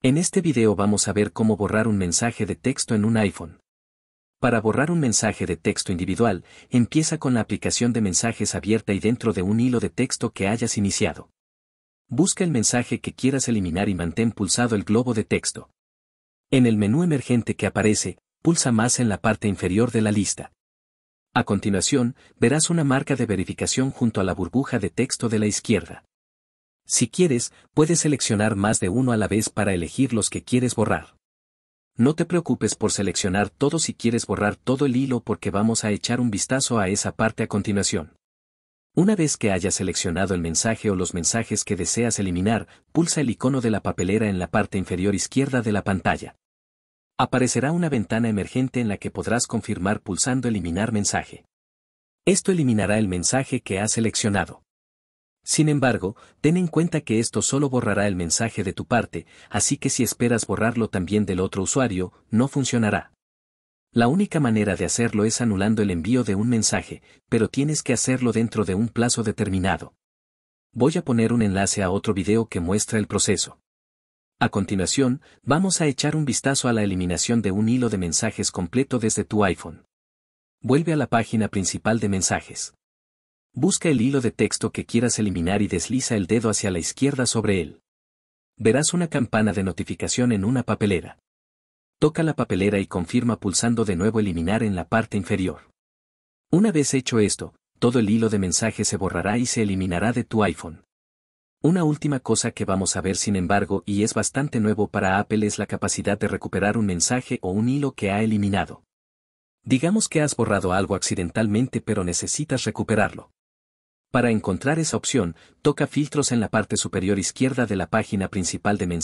En este video vamos a ver cómo borrar un mensaje de texto en un iPhone. Para borrar un mensaje de texto individual, empieza con la aplicación de mensajes abierta y dentro de un hilo de texto que hayas iniciado. Busca el mensaje que quieras eliminar y mantén pulsado el globo de texto. En el menú emergente que aparece, pulsa más en la parte inferior de la lista. A continuación, verás una marca de verificación junto a la burbuja de texto de la izquierda. Si quieres, puedes seleccionar más de uno a la vez para elegir los que quieres borrar. No te preocupes por seleccionar todo si quieres borrar todo el hilo porque vamos a echar un vistazo a esa parte a continuación. Una vez que hayas seleccionado el mensaje o los mensajes que deseas eliminar, pulsa el icono de la papelera en la parte inferior izquierda de la pantalla. Aparecerá una ventana emergente en la que podrás confirmar pulsando eliminar mensaje. Esto eliminará el mensaje que has seleccionado. Sin embargo, ten en cuenta que esto solo borrará el mensaje de tu parte, así que si esperas borrarlo también del otro usuario, no funcionará. La única manera de hacerlo es anulando el envío de un mensaje, pero tienes que hacerlo dentro de un plazo determinado. Voy a poner un enlace a otro video que muestra el proceso. A continuación, vamos a echar un vistazo a la eliminación de un hilo de mensajes completo desde tu iPhone. Vuelve a la página principal de mensajes. Busca el hilo de texto que quieras eliminar y desliza el dedo hacia la izquierda sobre él. Verás una campana de notificación en una papelera. Toca la papelera y confirma pulsando de nuevo eliminar en la parte inferior. Una vez hecho esto, todo el hilo de mensaje se borrará y se eliminará de tu iPhone. Una última cosa que vamos a ver sin embargo y es bastante nuevo para Apple es la capacidad de recuperar un mensaje o un hilo que ha eliminado. Digamos que has borrado algo accidentalmente pero necesitas recuperarlo. Para encontrar esa opción, toca Filtros en la parte superior izquierda de la página principal de mensajes.